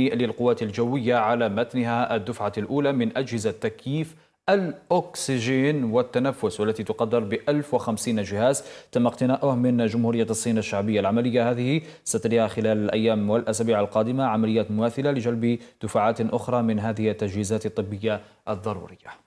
للقوات الجوية على متنها الدفعة الأولى من أجهزة تكييف الأكسجين والتنفس والتي تقدر ب 1050 جهاز تم اقتناؤه من جمهورية الصين الشعبية العملية هذه ستليها خلال الأيام والأسابيع القادمة عمليات مماثلة لجلب دفعات أخرى من هذه التجهيزات الطبية الضرورية